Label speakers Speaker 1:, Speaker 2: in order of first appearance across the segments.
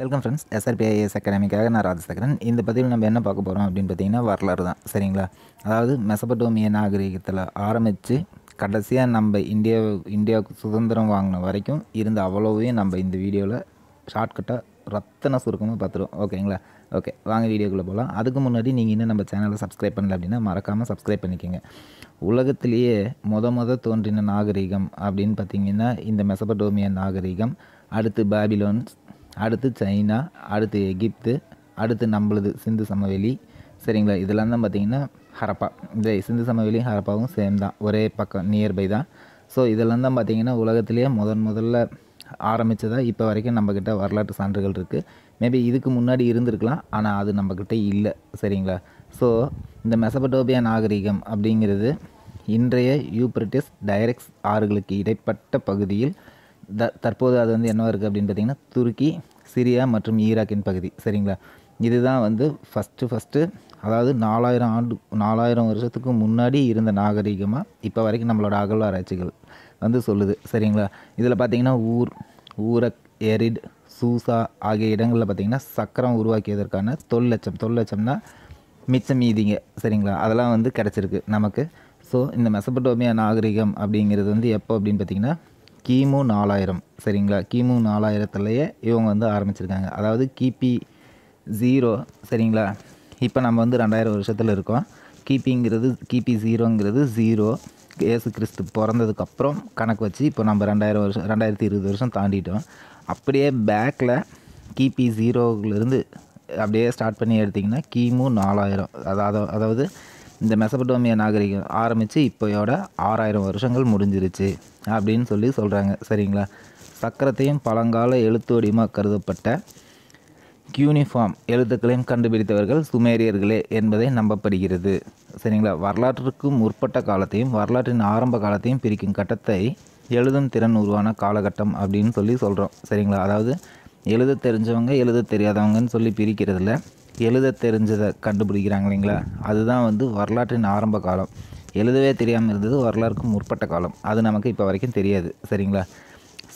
Speaker 1: welcome friends SRPIS அகாடமிக்காக நான் ராஜசேகரன் இந்த பதிவில் நம்ம என்ன பார்க்க போகிறோம் அப்படின்னு பார்த்தீங்கன்னா வரலாறு தான் சரிங்களா அதாவது மெசபட்டோமிய நாகரிகத்தில் ஆரம்பித்து கடைசியாக நம்ம இந்தியா இந்தியாவுக்கு சுதந்திரம் வாங்கின வரைக்கும் இருந்த அவ்வளோவையும் நம்ம இந்த வீடியோவில் ஷார்ட்கட்டாக ரத்தன சுருக்கமாக பார்த்துருவோம் ஓகேங்களா ஓகே வாங்க வீடியோக்குள்ளே போகலாம் அதுக்கு முன்னாடி நீங்கள் இன்னும் நம்ம சேனலை சப்ஸ்கிரைப் பண்ணல அப்படின்னா மறக்காமல் சப்ஸ்கிரைப் பண்ணிக்கோங்க உலகத்திலேயே மொத மொதல் தோன்றின நாகரிகம் அப்படின்னு பார்த்தீங்கன்னா இந்த மெசபடோமிய நாகரிகம் அடுத்து பாபிலோன்ஸ் அடுத்து சைனா அடுத்து எகிப்து அடுத்து நம்மளது சிந்து சமவெளி சரிங்களா இதெல்லாம் தான் பார்த்திங்கன்னா ஹரப்பா இந்த சிந்து சமவெளியும் ஹரப்பாவும் சேம் தான் ஒரே பக்கம் நியர்பை தான் ஸோ இதெல்லாம் தான் பார்த்திங்கன்னா உலகத்துலேயே முதன் முதல்ல ஆரம்பித்ததாக இப்போ வரைக்கும் நம்மக்கிட்ட வரலாற்று சான்றுகள் இருக்குது மேபி இதுக்கு முன்னாடி இருந்திருக்கலாம் ஆனால் அது நம்மக்கிட்ட இல்லை சரிங்களா ஸோ இந்த மெசபடோபியா நாகரிகம் அப்படிங்கிறது இன்றைய யூப்ரிட்டிஸ் டைரக்ஸ் ஆறுகளுக்கு இடைப்பட்ட பகுதியில் த தற்போது அது வந்து என்னவாக இருக்குது அப்படின்னு பார்த்தீங்கன்னா துருக்கி சிரியா மற்றும் ஈராக்கின் பகுதி சரிங்களா இதுதான் வந்து ஃபஸ்ட்டு ஃபஸ்ட்டு அதாவது நாலாயிரம் ஆண்டு நாலாயிரம் வருஷத்துக்கு முன்னாடி இருந்த நாகரிகமாக இப்போ வரைக்கும் நம்மளோட அகழ்வாராய்ச்சிகள் வந்து சொல்லுது சரிங்களா இதில் பார்த்திங்கன்னா ஊர் ஊரக் எரிட் சூசா ஆகிய இடங்களில் பார்த்திங்கன்னா சக்கரம் உருவாக்கியதற்கான தொல் லட்சம் மிச்சம் மீதிங்க சரிங்களா அதெல்லாம் வந்து கிடச்சிருக்கு நமக்கு ஸோ இந்த மெசபட்டோமியா நாகரிகம் அப்படிங்கிறது வந்து எப்போ அப்படின்னு பார்த்திங்கன்னா கிமு நாலாயிரம் சரிங்களா கிமு நாலாயிரத்துலேயே இவங்க வந்து ஆரம்பிச்சிருக்காங்க அதாவது கிபி ஜீரோ சரிங்களா இப்போ நம்ம வந்து ரெண்டாயிரம் வருஷத்தில் இருக்கோம் கிபிங்கிறது கிபி ஜீரோங்கிறது ஜீரோ ஏசு கிறிஸ்து பிறந்ததுக்கப்புறம் கணக்கு வச்சு இப்போ நம்ம ரெண்டாயிரம் வருஷம் ரெண்டாயிரத்தி இருபது வருஷம் தாண்டிட்டோம் அப்படியே பேக்கில் கிபி ஜீரோவிலேருந்து அப்படியே ஸ்டார்ட் பண்ணி எடுத்திங்கன்னா கிமு நாலாயிரம் அதாவது அதாவது இந்த மெசபடோமிய நாகரிகம் ஆரம்பித்து இப்போயோட ஆறாயிரம் வருஷங்கள் முடிஞ்சிருச்சு அப்படின்னு சொல்லி சொல்கிறாங்க சரிங்களா சக்கரத்தையும் பழங்கால எழுத்துவடிமாக கருதப்பட்ட கியூனிஃபார்ம் எழுத்துக்களையும் கண்டுபிடித்தவர்கள் சுமேரியர்களே என்பதை நம்பப்படுகிறது சரிங்களா வரலாற்றுக்கு முற்பட்ட காலத்தையும் வரலாற்றின் ஆரம்ப காலத்தையும் பிரிக்கும் கட்டத்தை எழுதும் திறன் உருவான காலகட்டம் அப்படின்னு சொல்லி சொல்கிறோம் சரிங்களா அதாவது எழுத தெரிஞ்சவங்க எழுத தெரியாதவங்கன்னு சொல்லி பிரிக்கிறதுல எழுத தெரிஞ்சதை கண்டுபிடிக்கிறாங்க இல்லைங்களா அதுதான் வந்து வரலாற்றின் ஆரம்ப காலம் எழுதவே தெரியாமல் இருந்தது வரலாறுக்கு முற்பட்ட காலம் அது நமக்கு இப்போ வரைக்கும் தெரியாது சரிங்களா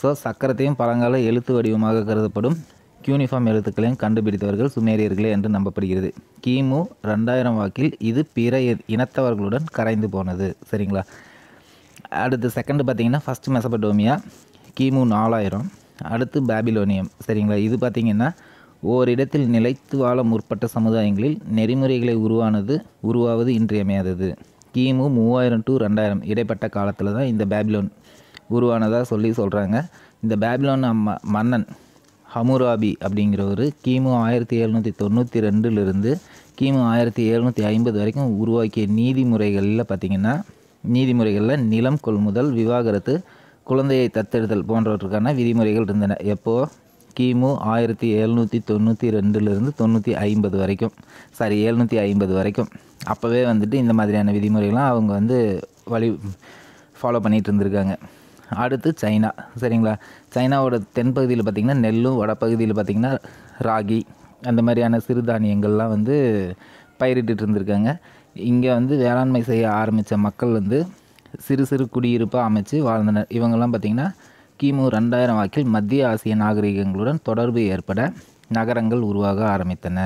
Speaker 1: ஸோ சக்கரத்தையும் பழங்கால எழுத்து வடிவமாக கருதப்படும் கியூனிஃபார்ம் எழுத்துக்களையும் கண்டுபிடித்தவர்கள் சுமேரியர்களே என்று நம்பப்படுகிறது கிமு ரெண்டாயிரம் வாக்கில் இது பிற இனத்தவர்களுடன் கரைந்து போனது சரிங்களா அடுத்து செகண்ட் பார்த்திங்கன்னா ஃபஸ்ட்டு மெசபடோமியா கிமு நாலாயிரம் அடுத்து பேபிலோனியம் சரிங்களா இது பார்த்திங்கன்னா ஓரிடத்தில் நிலைத்து வாழ முற்பட்ட சமுதாயங்களில் நெறிமுறைகளை உருவானது உருவாவது இன்றியமையாதது கிமு மூவாயிரம் டு ரெண்டாயிரம் இடைப்பட்ட காலத்தில் தான் இந்த பேபிலோன் உருவானதாக சொல்லி சொல்கிறாங்க இந்த பேபிலோன் அம்ம மன்னன் ஹமுராபி அப்படிங்கிறவர் கிமு ஆயிரத்தி எழுநூற்றி தொண்ணூற்றி ரெண்டுலேருந்து கிமு ஆயிரத்தி எழுநூற்றி ஐம்பது வரைக்கும் உருவாக்கிய நீதிமுறைகளில் பார்த்திங்கன்னா நீதிமுறைகளில் நிலம் கொள்முதல் விவாகரத்து குழந்தையை தத்தெடுத்தல் போன்றவற்றுக்கான விதிமுறைகள் இருந்தன எப்போது கிமு ஆயிரத்தி எழுநூற்றி தொண்ணூற்றி ரெண்டுலேருந்து தொண்ணூற்றி ஐம்பது வரைக்கும் சாரி எழுநூற்றி ஐம்பது வரைக்கும் அப்போவே வந்துட்டு இந்த மாதிரியான விதிமுறைகள்லாம் அவங்க வந்து வழி ஃபாலோ பண்ணிகிட்டு இருந்திருக்காங்க அடுத்து சைனா சரிங்களா சைனாவோட தென்பகுதியில் பார்த்திங்கன்னா நெல்லும் வடப்பகுதியில் பார்த்திங்கன்னா ராகி அந்த மாதிரியான சிறுதானியங்கள்லாம் வந்து பயிரிட்டு இருந்திருக்காங்க இங்கே வந்து வேளாண்மை செய்ய ஆரம்பித்த மக்கள் வந்து சிறு சிறு குடியிருப்பாக அமைச்சு வாழ்ந்தனர் இவங்கெல்லாம் பார்த்திங்கன்னா கிமு ரெண்டாயிரம் வாக்கில் மத்திய ஆசிய நாகரிகங்களுடன் தொடர்பு ஏற்பட நகரங்கள் உருவாக ஆரம்பித்தன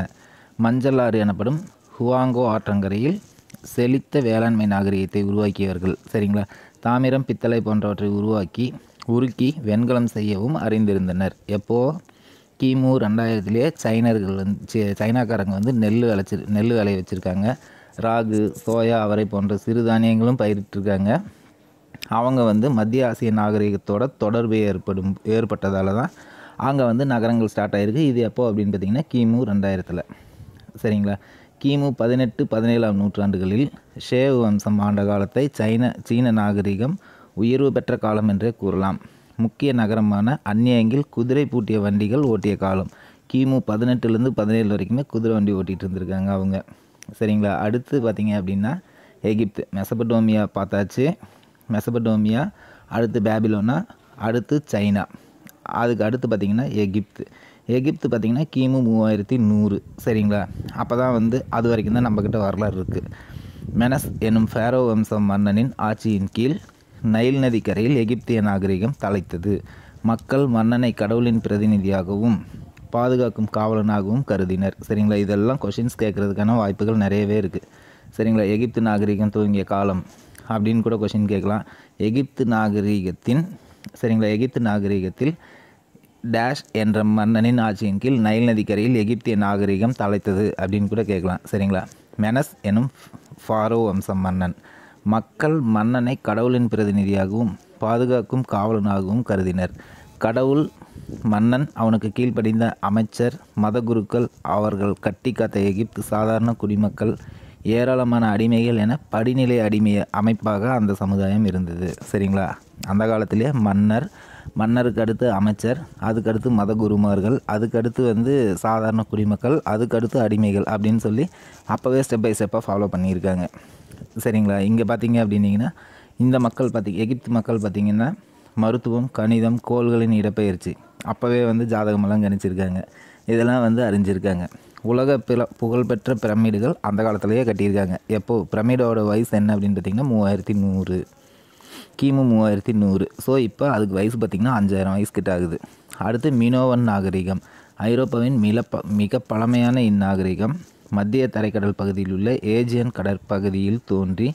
Speaker 1: மஞ்சள் ஆறு எனப்படும் ஹுவாங்கோ ஆற்றங்கரையில் செழித்த வேளாண்மை நாகரிகத்தை உருவாக்கியவர்கள் சரிங்களா தாமிரம் பித்தளை போன்றவற்றை உருவாக்கி உருக்கி வெண்கலம் செய்யவும் அறிந்திருந்தனர் எப்போது கிமு ரெண்டாயிரத்திலே சைனர்கள் வந்து சைனாக்காரங்க வந்து நெல் விளைச்சி நெல் விளைய வச்சுருக்காங்க ராகு சோயா அவரை போன்ற சிறுதானியங்களும் பயிரிட்டிருக்காங்க அவங்க வந்து மத்திய ஆசிய நாகரிகத்தோட தொடர்பு ஏற்படும் ஏற்பட்டதால் தான் அங்கே வந்து நகரங்கள் ஸ்டார்ட் ஆகிருக்கு இது எப்போது அப்படின்னு பார்த்திங்கன்னா கிமு ரெண்டாயிரத்தில் சரிங்களா கிமு பதினெட்டு பதினேழாம் நூற்றாண்டுகளில் ஷேவ் வம்சம் ஆண்ட காலத்தை சைன சீன நாகரிகம் உயர்வு பெற்ற காலம் என்றே கூறலாம் முக்கிய நகரமான அந்நியங்கில் குதிரை பூட்டிய வண்டிகள் ஓட்டிய காலம் கிமு பதினெட்டுலேருந்து பதினேழு வரைக்குமே குதிரை வண்டி ஓட்டிகிட்டு இருந்திருக்காங்க அவங்க சரிங்களா அடுத்து பார்த்திங்க அப்படின்னா எகிப்து மெசபடோமியா பார்த்தாச்சு மெசபடோமியா அடுத்து பேபிலோனா அடுத்து சைனா அதுக்கு அடுத்து பார்த்திங்கன்னா எகிப்து எகிப்து பார்த்திங்கன்னா கிமு மூவாயிரத்தி நூறு சரிங்களா அப்போ தான் வந்து அது வரைக்கும் தான் நம்மக்கிட்ட வரலாறு இருக்குது மெனஸ் என்னும் ஃபேரோ வம்சம் மன்னனின் ஆட்சியின் கீழ் நைல் நதிக்கரையில் எகிப்திய நாகரிகம் தலைத்தது மக்கள் மன்னனை கடவுளின் பிரதிநிதியாகவும் பாதுகாக்கும் காவலனாகவும் கருதினர் சரிங்களா இதெல்லாம் கொஷின்ஸ் கேட்குறதுக்கான வாய்ப்புகள் நிறையவே இருக்குது சரிங்களா எகிப்து நாகரிகம் துவங்கிய காலம் அப்படின்னு கூட கொஷின் கேட்கலாம் எகிப்து நாகரீகத்தின் சரிங்களா எகிப்து நாகரீகத்தில் டேஷ் என்ற மன்னனின் ஆட்சியின் கீழ் நைல் நதிக்கரையில் எகிப்திய நாகரீகம் தலைத்தது அப்படின்னு கூட கேட்கலாம் சரிங்களா மெனஸ் எனும் ஃபாரோ வம்சம் மன்னன் மக்கள் மன்னனை கடவுளின் பிரதிநிதியாகவும் பாதுகாக்கும் காவலனாகவும் கருதினர் கடவுள் மன்னன் அவனுக்கு கீழ்ப்படிந்த அமைச்சர் மதகுருக்கள் அவர்கள் கட்டி காத்த எகிப்து சாதாரண குடிமக்கள் ஏராளமான அடிமைகள் என படிநிலை அடிமை அமைப்பாக அந்த சமுதாயம் இருந்தது சரிங்களா அந்த காலத்திலே மன்னர் மன்னருக்கு அடுத்து அமைச்சர் அதுக்கடுத்து மத குருமார்கள் அதுக்கடுத்து வந்து சாதாரண குடிமக்கள் அதுக்கடுத்து அடிமைகள் அப்படின்னு சொல்லி அப்போவே ஸ்டெப் பை ஸ்டெப்பாக ஃபாலோ பண்ணியிருக்காங்க சரிங்களா இங்கே பார்த்தீங்க அப்படின்னிங்கன்னா இந்த மக்கள் பார்த்தி எகிப்து மக்கள் பார்த்திங்கன்னா மருத்துவம் கணிதம் கோள்களின் இடப்பெயர்ச்சி அப்போவே வந்து ஜாதகமெல்லாம் கணிச்சிருக்காங்க இதெல்லாம் வந்து அறிஞ்சிருக்காங்க உலக பிற புகழ்பெற்ற பிரமிடுகள் அந்த காலத்திலேயே கட்டியிருக்காங்க எப்போது பிரமிடோட வயசு என்ன அப்படின்னு பார்த்திங்கன்னா மூவாயிரத்தி நூறு கிமு மூவாயிரத்தி நூறு ஸோ இப்போ அதுக்கு வயசு பார்த்திங்கன்னா அஞ்சாயிரம் வயசு கிட்ட ஆகுது அடுத்து மினோவன் நாகரிகம் ஐரோப்பாவின் மிக மிக பழமையான இந்நாகரிகம் மத்திய தரைக்கடல் பகுதியில் உள்ள ஏஜியன் கடற்பகுதியில் தோன்றி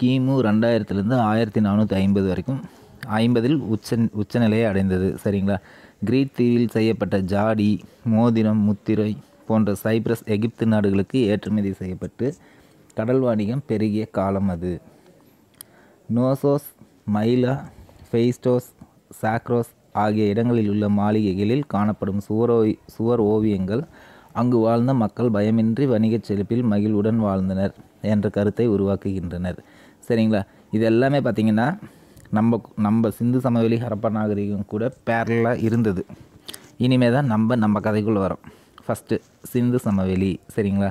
Speaker 1: கிமு ரெண்டாயிரத்துலேருந்து ஆயிரத்தி நானூற்றி ஐம்பது வரைக்கும் ஐம்பதில் உச்ச உச்சநிலையை அடைந்தது சரிங்களா கிரீட் தீவில் செய்யப்பட்ட ஜாடி மோதிரம் முத்திரை போன்ற சைப்ரஸ் எகிப்து நாடுகளுக்கு ஏற்றுமதி செய்யப்பட்டு கடல் வாணிகம் பெருகிய காலம் அது நோசோஸ் மைலா ஃபெய்ஸ்டோஸ் சாக்ரோஸ் ஆகிய இடங்களில் உள்ள மாளிகைகளில் காணப்படும் சுவரோ சுவர் ஓவியங்கள் அங்கு வாழ்ந்த மக்கள் பயமின்றி வணிகச் செழிப்பில் மகிழ்வுடன் வாழ்ந்தனர் என்ற கருத்தை உருவாக்குகின்றனர் சரிங்களா இது எல்லாமே பார்த்திங்கன்னா நம்ம நம்ம சிந்து சமவெளி ஹரப்ப நாகரிகம் கூட பேரலாக இருந்தது இனிமே தான் நம்ம நம்ம கதைக்குள்ளே வரோம் ஃபஸ்ட்டு சிந்து சமவெளி சரிங்களா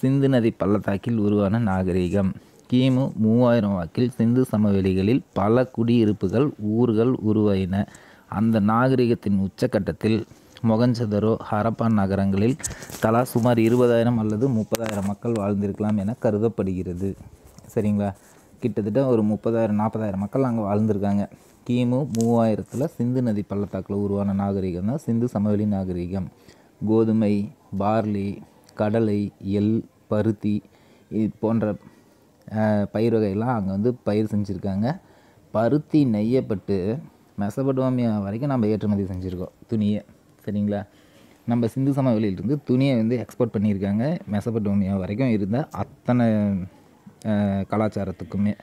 Speaker 1: சிந்து நதி பள்ளத்தாக்கில் உருவான நாகரீகம் கிமு மூவாயிரம் வாக்கில் சிந்து சமவெளிகளில் பல குடியிருப்புகள் ஊர்கள் உருவாயின அந்த நாகரிகத்தின் உச்சக்கட்டத்தில் மொகஞ்சதரோ ஹரப்பான் நகரங்களில் தலா சுமார் இருபதாயிரம் அல்லது முப்பதாயிரம் மக்கள் வாழ்ந்திருக்கலாம் என கருதப்படுகிறது சரிங்களா கிட்டத்தட்ட ஒரு முப்பதாயிரம் நாற்பதாயிரம் மக்கள் அங்கே வாழ்ந்திருக்காங்க கிமு மூவாயிரத்தில் சிந்து நதி பள்ளத்தாக்கில் உருவான நாகரிகம் தான் சிந்து சமவெளி நாகரிகம் கோதுமை பார்லி கடலை எள் பருத்தி இது போன்ற பயிர் வகையெல்லாம் அங்கே வந்து பயிர் செஞ்சுருக்காங்க பருத்தி நெய்யப்பட்டு மெசபடோமியா வரைக்கும் நம்ம ஏற்றுமதி செஞ்சுருக்கோம் துணியை சரிங்களா நம்ம சிந்து சமவெளியிலிருந்து துணியை வந்து எக்ஸ்போர்ட் பண்ணியிருக்காங்க மெசபடோமியா வரைக்கும் இருந்த அத்தனை கலாச்சாரத்துக்குமே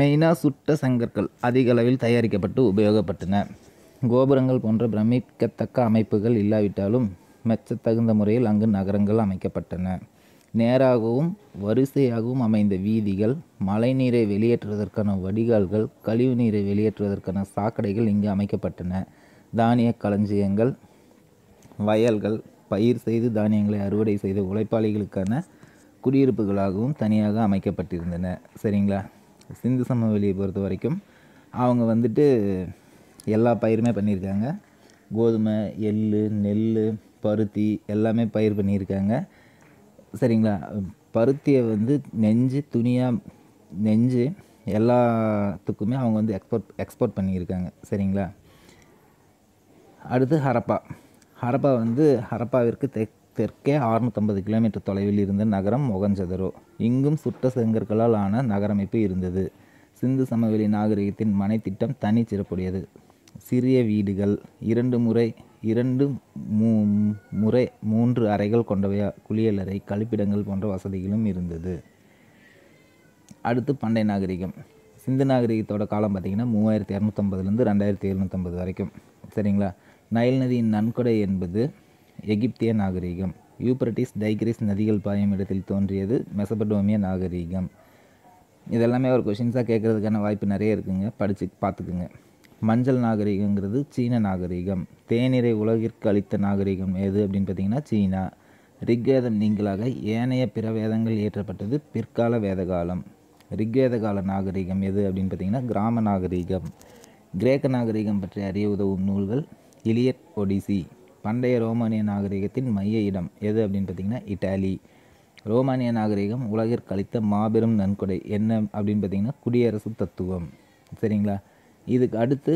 Speaker 1: மெயினாக சுட்ட செங்கற்கள் அதிக அளவில் தயாரிக்கப்பட்டு உபயோகப்பட்டன கோபுரங்கள் போன்ற பிரமிக்கத்தக்க அமைப்புகள் இல்லாவிட்டாலும் மெச்சத்தகுந்த முறையில் அங்கு நகரங்கள் அமைக்கப்பட்டன நேராகவும் வரிசையாகவும் அமைந்த வீதிகள் மழைநீரை வெளியேற்றுவதற்கான வடிகால்கள் கழிவு நீரை வெளியேற்றுவதற்கான சாக்கடைகள் இங்கு அமைக்கப்பட்டன தானிய களஞ்சியங்கள் வயல்கள் பயிர் செய்து தானியங்களை அறுவடை செய்த உழைப்பாளிகளுக்கான குடியிருப்புகளாகவும் தனியாக அமைக்கப்பட்டிருந்தன சரிங்களா சிந்து சமவெளியை பொறுத்த வரைக்கும் அவங்க வந்துட்டு எல்லா பயிருமே பண்ணியிருக்காங்க கோதுமை எள் நெல் பருத்தி எல்லாமே பயிர் பண்ணியிருக்காங்க சரிங்களா பருத்தியை வந்து நெஞ்சு துணியாக நெஞ்சு எல்லாத்துக்குமே அவங்க வந்து எக்ஸ்போர்ட் எக்ஸ்போர்ட் பண்ணியிருக்காங்க சரிங்களா அடுத்து ஹரப்பா ஹரப்பா வந்து ஹரப்பாவிற்கு தெக் தெற்கே அறுநூத்தம்பது கிலோமீட்டர் தொலைவில் இருந்த நகரம் மொகஞ்சதரோ இங்கும் சுட்ட செங்கற்களால் ஆன நகரமைப்பு இருந்தது சிந்து சமவெளி நாகரிகத்தின் மனைத்திட்டம் தனி சிறப்புடையது சிறிய வீடுகள் இரண்டு முறை இரண்டு மூ முறை மூன்று அறைகள் கொண்டவை குளியலறை கழிப்பிடங்கள் போன்ற வசதிகளும் இருந்தது அடுத்து பண்டை நாகரிகம் சிந்து நாகரிகத்தோட காலம் பார்த்திங்கன்னா மூவாயிரத்தி இரநூத்தம்பதுலேருந்து ரெண்டாயிரத்தி எழுநூற்றம்பது வரைக்கும் சரிங்களா நைல் நதியின் நன்கொடை என்பது எகிப்திய நாகரிகம் யூப்ரட்டிஸ் டைக்ரிஸ் நதிகள் பாயும் இடத்தில் தோன்றியது மெசபடோமிய நாகரிகம் இதெல்லாமே ஒரு கொஷின்ஸாக கேட்குறதுக்கான வாய்ப்பு நிறைய இருக்குங்க படித்து பார்த்துக்குங்க மஞ்சள் நாகரிகங்கிறது சீன நாகரிகம் தேநீரை உலகிற்கு அளித்த நாகரிகம் எது அப்படின்னு பார்த்தீங்கன்னா சீனா ரிக்வேதம் நீங்களாக ஏனைய பிற வேதங்கள் இயற்றப்பட்டது பிற்கால வேத காலம் ரிக்வேத கால நாகரிகம் எது அப்படின்னு பார்த்தீங்கன்னா கிராம நாகரிகம் கிரேக்க நாகரிகம் பற்றி அறிய உதவும் நூல்கள் இலியட் ஒடிசி பண்டைய ரோமானிய நாகரிகத்தின் மைய இடம் எது அப்படின்னு பார்த்தீங்கன்னா இட்டாலி ரோமானிய நாகரிகம் உலகிற்கு அளித்த மாபெரும் நன்கொடை என்ன அப்படின்னு பார்த்தீங்கன்னா குடியரசு தத்துவம் சரிங்களா இதுக்கு அடுத்து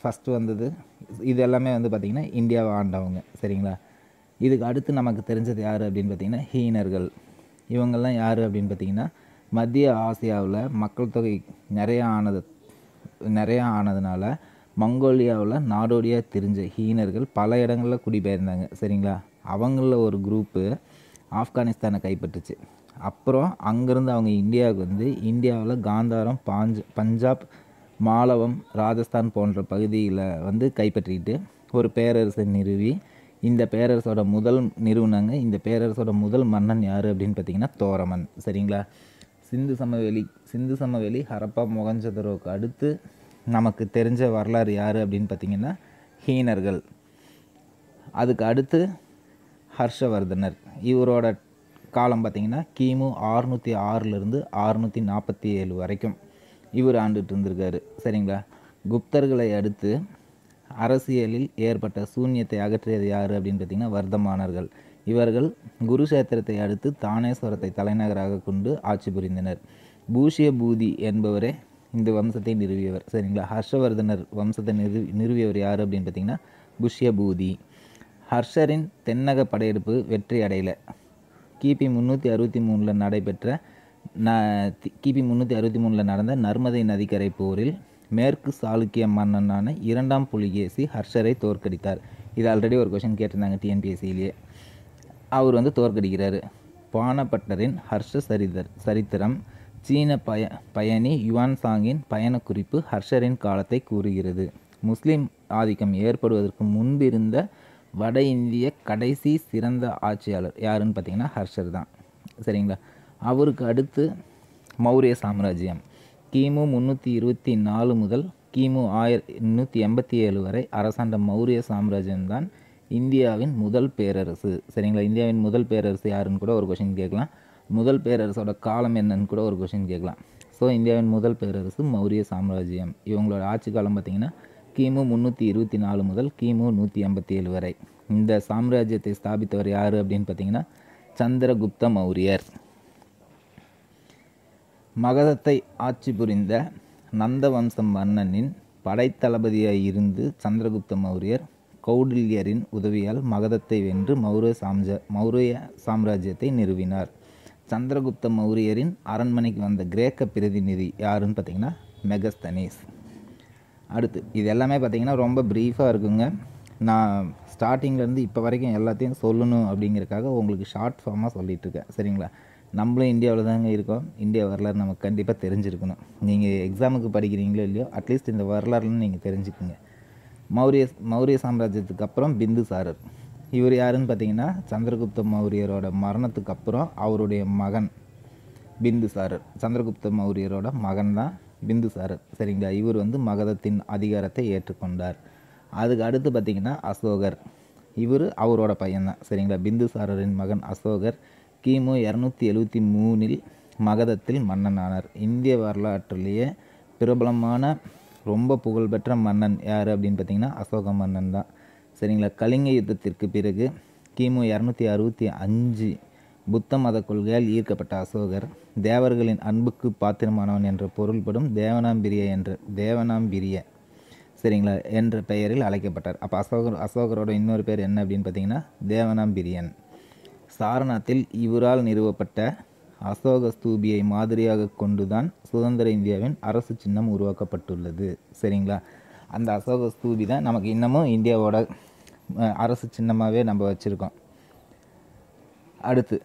Speaker 1: ஃபஸ்ட்டு வந்தது இது எல்லாமே வந்து பார்த்திங்கன்னா இந்தியாவை ஆண்டவங்க சரிங்களா இதுக்கு அடுத்து நமக்கு தெரிஞ்சது யார் அப்படின்னு பார்த்திங்கன்னா ஹீனர்கள் இவங்கள்லாம் யார் அப்படின்னு பார்த்திங்கன்னா மத்திய ஆசியாவில் மக்கள் தொகை நிறையா ஆனது நிறையா ஆனதுனால மங்கோலியாவில் நாடோடியாக தெரிஞ்ச ஹீனர்கள் பல இடங்களில் குடிபெயர்ந்தாங்க சரிங்களா அவங்கள ஒரு குரூப்பு ஆப்கானிஸ்தானை கைப்பற்றுச்சு அப்புறம் அங்கேருந்து அவங்க இந்தியாவுக்கு வந்து இந்தியாவில் காந்தாரம் பாஞ்ச் பஞ்சாப் மாலவம் ராஜஸ்தான் போன்ற பகுதியில் வந்து கைப்பற்றிட்டு ஒரு பேரரசை நிறுவி இந்த பேரரசோட முதல் நிறுவனாங்க இந்த பேரரசோட முதல் மன்னன் யார் அப்படின்னு பார்த்தீங்கன்னா தோரமன் சரிங்களா சிந்து சமவெளி சிந்து சமவெளி ஹரப்பா மொகஞ்சதரோவுக்கு அடுத்து நமக்கு தெரிஞ்ச வரலாறு யார் அப்படின்னு பார்த்தீங்கன்னா ஹீனர்கள் அதுக்கு அடுத்து ஹர்ஷவர்தனர் இவரோட காலம் பார்த்திங்கன்னா கிமு ஆறுநூற்றி ஆறுலேருந்து ஆறுநூற்றி நாற்பத்தி ஏழு வரைக்கும் இவர் ஆண்டுட்டு இருந்திருக்காரு சரிங்களா குப்தர்களை அடுத்து அரசியலில் ஏற்பட்ட சூன்யத்தை அகற்றியது யார் அப்படின்னு பார்த்தீங்கன்னா வர்த்தமானர்கள் இவர்கள் குருஷேத்திரத்தை அடுத்து தானேஸ்வரத்தை தலைநகராக கொண்டு ஆட்சி புரிந்தனர் பூஷிய பூதி என்பவரே இந்த வம்சத்தை நிறுவியவர் சரிங்களா ஹர்ஷவர்தனர் வம்சத்தை நிறு நிறுவியவர் யார் அப்படின்னு பார்த்தீங்கன்னா புஷ்ய பூதி ஹர்ஷரின் தென்னக படையெடுப்பு வெற்றி அடையலை கிபி முந்நூற்றி அறுபத்தி மூணில் நடைபெற்ற கிபி முந்நூற்றி அறுபத்தி மூணில் நடந்த நர்மதை நதிக்கரை போரில் மேற்கு சாளுக்கிய மன்னனான இரண்டாம் புலிகேசி ஹர்ஷரை தோற்கடித்தார் இது ஆல்ரெடி ஒரு கொஷின் கேட்டிருந்தாங்க டிஎன்பிஎஸ்சியிலேயே அவர் வந்து தோற்கடிக்கிறார் பானப்பட்டரின் ஹர்ஷ சரிதர் சரித்திரம் சீன பய பயணி யுவான் சாங்கின் பயணக்குறிப்பு ஹர்ஷரின் காலத்தை கூறுகிறது முஸ்லீம் ஆதிக்கம் ஏற்படுவதற்கு முன்பிருந்த வட இந்திய கடைசி சிறந்த ஆட்சியாளர் யாருன்னு பார்த்தீங்கன்னா ஹர்ஷர் தான் சரிங்களா அவருக்கு அடுத்து மௌரிய சாம்ராஜ்யம் கிமு முந்நூற்றி இருபத்தி நாலு முதல் கிமு ஆயிர எண்ணூற்றி எண்பத்தி ஏழு வரை அரசாண்ட மௌரிய சாம்ராஜ்யம்தான் இந்தியாவின் முதல் பேரரசு சரிங்களா இந்தியாவின் முதல் பேரரசு யாருன்னு கூட ஒரு கொஷின் கேட்கலாம் முதல் பேரரசோட காலம் என்னன்னு கூட ஒரு கொஷின் கேட்கலாம் ஸோ இந்தியாவின் முதல் பேரரசு மௌரிய சாம்ராஜ்யம் இவங்களோட ஆட்சி காலம் பார்த்திங்கன்னா கிமு முந்நூற்றி இருபத்தி நாலு முதல் கிமு நூற்றி ஐம்பத்தி ஏழு வரை இந்த சாம்ராஜ்யத்தை ஸ்தாபித்தவர் யார் அப்படின்னு பார்த்தீங்கன்னா சந்திரகுப்த மௌரியர் மகதத்தை ஆட்சி புரிந்த நந்தவம்சம் மன்னனின் படைத்தளபதியாக இருந்து சந்திரகுப்த மௌரியர் கௌடில்யரின் உதவியால் மகதத்தை வென்று மௌரிய சாம்ஜ மௌரிய சாம்ராஜ்யத்தை நிறுவினார் சந்திரகுப்த மௌரியரின் அரண்மனைக்கு வந்த கிரேக்க பிரதிநிதி யாருன்னு பார்த்தீங்கன்னா மெகஸ்தனீஸ் அடுத்து இது எல்லாமே பார்த்திங்கன்னா ரொம்ப ப்ரீஃபாக இருக்குங்க நான் ஸ்டார்டிங்லேருந்து இப்போ வரைக்கும் எல்லாத்தையும் சொல்லணும் அப்படிங்கிறக்காக உங்களுக்கு ஷார்ட் ஃபார்மாக சொல்லிகிட்ருக்கேன் சரிங்களா நம்மளும் இந்தியாவில் தாங்க இருக்கோம் இந்தியா வரலாறு நமக்கு கண்டிப்பாக தெரிஞ்சிருக்கணும் நீங்கள் எக்ஸாமுக்கு படிக்கிறீங்களோ இல்லையோ அட்லீஸ்ட் இந்த வரலாறுலாம் நீங்கள் தெரிஞ்சுக்கோங்க மௌரிய மௌரிய சாம்ராஜ்யத்துக்கு அப்புறம் பிந்துசாரர் இவர் யாருன்னு பார்த்தீங்கன்னா சந்திரகுப்த மௌரியரோட மரணத்துக்கு அப்புறம் அவருடைய மகன் பிந்துசாரர் சந்திரகுப்த மௌரியரோட மகன் தான் சாரர் சரிங்களா இவர் வந்து மகதத்தின் அதிகாரத்தை ஏற்றுக்கொண்டார் அதுக்கு அடுத்து பார்த்திங்கன்னா அசோகர் இவர் அவரோட பையன்தான் சரிங்களா பிந்துசாரரின் மகன் அசோகர் கிமு இரநூத்தி எழுவத்தி மூணில் மகதத்தில் மன்னனானார் இந்திய வரலாற்றிலேயே பிரபலமான ரொம்ப புகழ்பெற்ற மன்னன் யார் அப்படின்னு பார்த்தீங்கன்னா அசோக மன்னன் தான் சரிங்களா கலிங்க யுத்தத்திற்கு பிறகு கிமு இரநூத்தி அறுபத்தி அஞ்சு புத்த மத கொள்கையால் ஈர்க்கப்பட்ட அசோகர் தேவர்களின் அன்புக்கு பாத்திரமானவன் என்ற பொருள்படும் தேவனாம்பிரிய என்ற தேவனாம்பிரிய சரிங்களா என்ற பெயரில் அழைக்கப்பட்டார் அப்போ அசோகர் அசோகரோட இன்னொரு பேர் என்ன அப்படின்னு பார்த்தீங்கன்னா தேவனாம்பிரியன் சாரநாத்தில் இவரால் நிறுவப்பட்ட அசோக ஸ்தூபியை மாதிரியாக கொண்டுதான் சுதந்திர இந்தியாவின் அரசு சின்னம் உருவாக்கப்பட்டுள்ளது சரிங்களா அந்த அசோக ஸ்தூபி தான் நமக்கு இன்னமும் இந்தியாவோட அரசு சின்னமாகவே நம்ம வச்சுருக்கோம் அடுத்து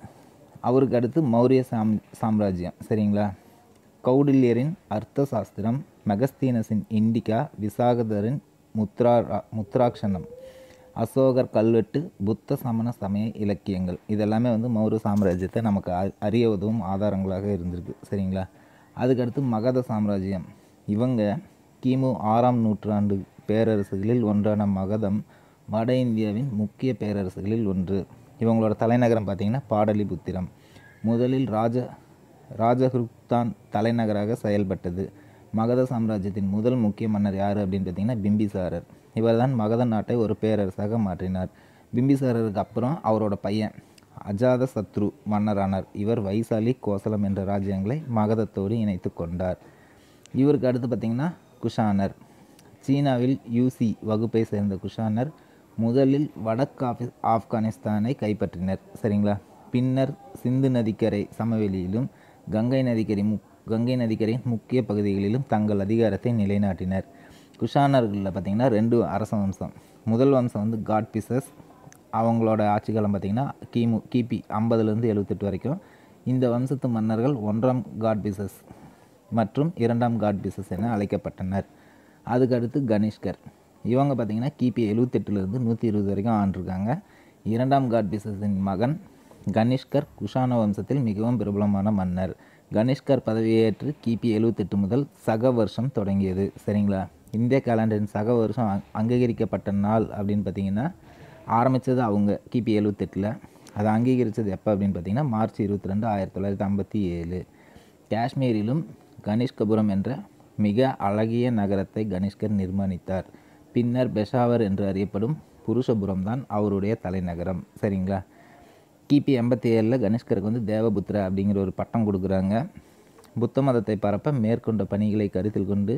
Speaker 1: அவருக்கு அடுத்து மௌரிய சாம் சாம்ராஜ்யம் சரிங்களா கௌடில்யரின் அர்த்த சாஸ்திரம் மெகஸ்தீனஸின் இண்டிகா விசாகதரின் முத்ரா முத்ராட்சணம் அசோகர் கல்வெட்டு புத்த சமண சமய இலக்கியங்கள் இதெல்லாமே வந்து மௌரிய சாம்ராஜ்யத்தை நமக்கு அறிய உதவும் ஆதாரங்களாக இருந்திருக்கு சரிங்களா அதுக்கடுத்து மகத சாம்ராஜ்யம் இவங்க கிமு ஆறாம் நூற்றாண்டு பேரரசுகளில் ஒன்றான மகதம் வட இந்தியாவின் முக்கிய பேரரசுகளில் ஒன்று இவங்களோட தலைநகரம் பார்த்திங்கன்னா பாடலிபுத்திரம் முதலில் ராஜ ராஜகுருத்தான் தலைநகராக செயல்பட்டது மகத சாம்ராஜ்யத்தின் முதல் முக்கிய மன்னர் யார் அப்படின்னு பார்த்தீங்கன்னா பிம்பிசாரர் இவர்தான் மகத நாட்டை ஒரு பேரரசாக மாற்றினார் பிம்பிசாரருக்கு அப்புறம் அவரோட பையன் அஜாத சத்ரு மன்னரானார் இவர் வைசாலி கோசலம் என்ற ராஜ்யங்களை மகதத்தோடு இணைத்து கொண்டார் இவருக்கு அடுத்து பார்த்திங்கன்னா குஷானர் சீனாவில் யூசி வகுப்பை சேர்ந்த குஷானர் முதலில் வடக்கு ஆப்கானிஸ்தானை கைப்பற்றினர் சரிங்களா பின்னர் சிந்து நதிக்கரை சமவெளியிலும் கங்கை நதிக்கரை மு கங்கை நதிக்கரையின் முக்கிய பகுதிகளிலும் தங்கள் அதிகாரத்தை நிலைநாட்டினர் குஷானர்களில் பார்த்திங்கன்னா ரெண்டு அரச வம்சம் முதல் வம்சம் வந்து காட் பீசஸ் அவங்களோட ஆட்சிக்காலம் பார்த்திங்கன்னா கிமு கிபி ஐம்பதுலேருந்து எழுபத்தெட்டு வரைக்கும் இந்த வம்சத்து மன்னர்கள் ஒன்றாம் காட் பீசஸ் மற்றும் இரண்டாம் காட் பீசஸ் என அழைக்கப்பட்டனர் அதுக்கடுத்து கணேஷ்கர் இவங்க பார்த்திங்கன்னா கிபி எழுபத்தெட்டுலேருந்து நூற்றி இருபது வரைக்கும் ஆண்டிருக்காங்க இரண்டாம் காட் பீசஸின் மகன் கணேஷ்கர் குஷான வம்சத்தில் மிகவும் பிரபலமான மன்னர் கணேஷ்கர் பதவியேற்று கிபி எழுபத்தெட்டு முதல் சக வருஷம் தொடங்கியது சரிங்களா இந்திய கேலண்டரின் சக வருஷம் அங்கீகரிக்கப்பட்ட நாள் அப்படின்னு பார்த்தீங்கன்னா ஆரம்பித்தது அவங்க கிபி எழுவத்தெட்டில் அதை அங்கீகரித்தது எப்போ அப்படின்னு பார்த்தீங்கன்னா மார்ச் இருபத்தி ரெண்டு ஆயிரத்தி தொள்ளாயிரத்தி ஐம்பத்தி ஏழு காஷ்மீரிலும் கணேஷ்கபுரம் என்ற மிக அழகிய நகரத்தை கணேஷ்கர் நிர்மாணித்தார் பின்னர் பெஷாவர் என்று அறியப்படும் புருஷபுரம் தான் அவருடைய தலைநகரம் சரிங்களா கிபி எண்பத்தி ஏழில் கணேஷ்கருக்கு வந்து தேவபுத்திர அப்படிங்கிற ஒரு பட்டம் கொடுக்குறாங்க புத்த மதத்தை பரப்ப மேற்கொண்ட பணிகளை கருத்தில் கொண்டு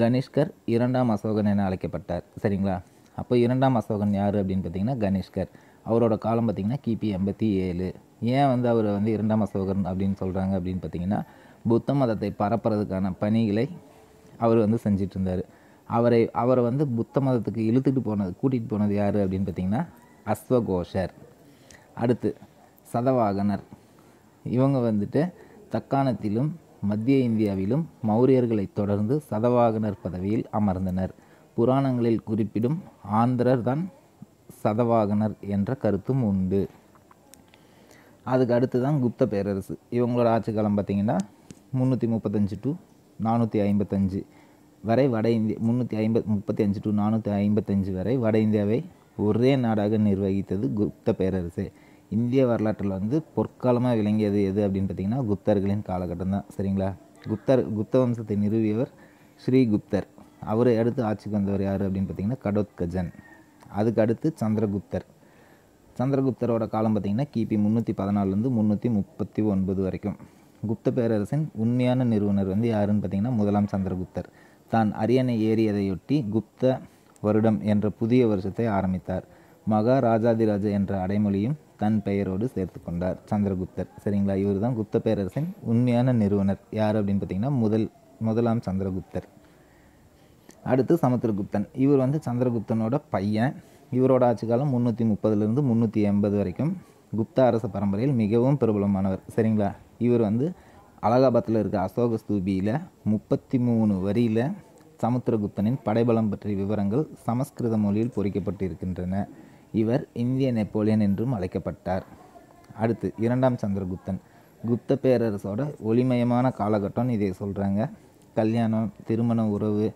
Speaker 1: கணேஷ்கர் இரண்டாம் அசோகன் என அழைக்கப்பட்டார் சரிங்களா அப்போ இரண்டாம் அசோகன் யார் அப்படின்னு பார்த்தீங்கன்னா கணேஷ்கர் அவரோட காலம் பார்த்திங்கன்னா கிபி எண்பத்தி ஏழு ஏன் வந்து அவர் வந்து இரண்டாம் அசோகன் அப்படின்னு சொல்கிறாங்க அப்படின்னு பார்த்தீங்கன்னா புத்த மதத்தை பரப்புறதுக்கான பணிகளை அவர் வந்து செஞ்சிட்டு இருந்தார் அவரை அவரை வந்து புத்த மதத்துக்கு இழுத்துட்டு போனது கூட்டிகிட்டு போனது யார் அப்படின்னு பார்த்தீங்கன்னா அஸ்வகோஷர் அடுத்து சதவாகனர் இவங்க வந்துட்டு தக்காணத்திலும் மத்திய இந்தியாவிலும் மௌரியர்களைத் தொடர்ந்து சதவாகனர் பதவியில் அமர்ந்தனர் புராணங்களில் குறிப்பிடும் ஆந்திரர் தான் சதவாகனர் என்ற கருத்தும் உண்டு அதுக்கு அடுத்து தான் குப்த பேரரசு இவங்களோட ஆட்சி காலம் பார்த்திங்கன்னா முந்நூற்றி முப்பத்தஞ்சு டு நானூற்றி ஐம்பத்தஞ்சு வரை வட இந்திய முந்நூற்றி ஐம்பத் முப்பத்தி அஞ்சு டு நானூற்றி ஐம்பத்தஞ்சு வரை வட இந்தியாவை ஒரே நாடாக நிர்வகித்தது குப்த பேரரசு இந்திய வரலாற்றில் வந்து பொற்காலமாக விளங்கியது எது அப்படின்னு பார்த்திங்கன்னா குப்தர்களின் காலகட்டம் தான் சரிங்களா குப்தர் குப்த வம்சத்தை நிறுவியவர் ஸ்ரீ குப்தர் அவரை அடுத்து ஆட்சிக்கு வந்தவர் யார் அப்படின்னு பார்த்திங்கன்னா கடோத்கஜன் அதுக்கு அடுத்து சந்திரகுப்தர் சந்திரகுப்தரோட காலம் பார்த்திங்கன்னா கிபி முந்நூற்றி பதினாலுலேருந்து முந்நூற்றி முப்பத்தி ஒன்பது வரைக்கும் குப்த பேரரசின் உண்மையான நிறுவனர் வந்து யாருன்னு பார்த்திங்கன்னா முதலாம் சந்திரகுப்தர் தான் அரியணை ஏறியதையொட்டி குப்த வருடம் என்ற புதிய வருஷத்தை ஆரம்பித்தார் மகாராஜாதிராஜ என்ற அடைமொழியும் தன் பெயரோடு சேர்த்து கொண்டார் சந்திரகுப்தர் சரிங்களா இவர் தான் குப்த பேரரசின் உண்மையான நிறுவனர் யார் அப்படின்னு பார்த்தீங்கன்னா முதல் முதலாம் சந்திரகுப்தர் அடுத்து சமுத்திரகுப்தன் இவர் வந்து சந்திரகுப்தனோட பையன் இவரோட ஆட்சி காலம் முந்நூற்றி முப்பதுலேருந்து முந்நூற்றி எண்பது வரைக்கும் குப்த அரச பரம்பரையில் மிகவும் பிரபலமானவர் சரிங்களா இவர் வந்து அலகாபாத்தில் இருக்க அசோக ஸ்தூபியில் முப்பத்தி மூணு வரியில் சமுத்திரகுப்தனின் படைபலம் பற்றிய விவரங்கள் சமஸ்கிருத மொழியில் பொறிக்கப்பட்டிருக்கின்றன இவர் இந்திய நெப்போலியன் என்றும் அழைக்கப்பட்டார் அடுத்து இரண்டாம் சந்திரகுப்தன் குப்த பேரரசோட ஒளிமயமான காலகட்டம்னு இதை சொல்கிறாங்க கல்யாணம் திருமண உறவு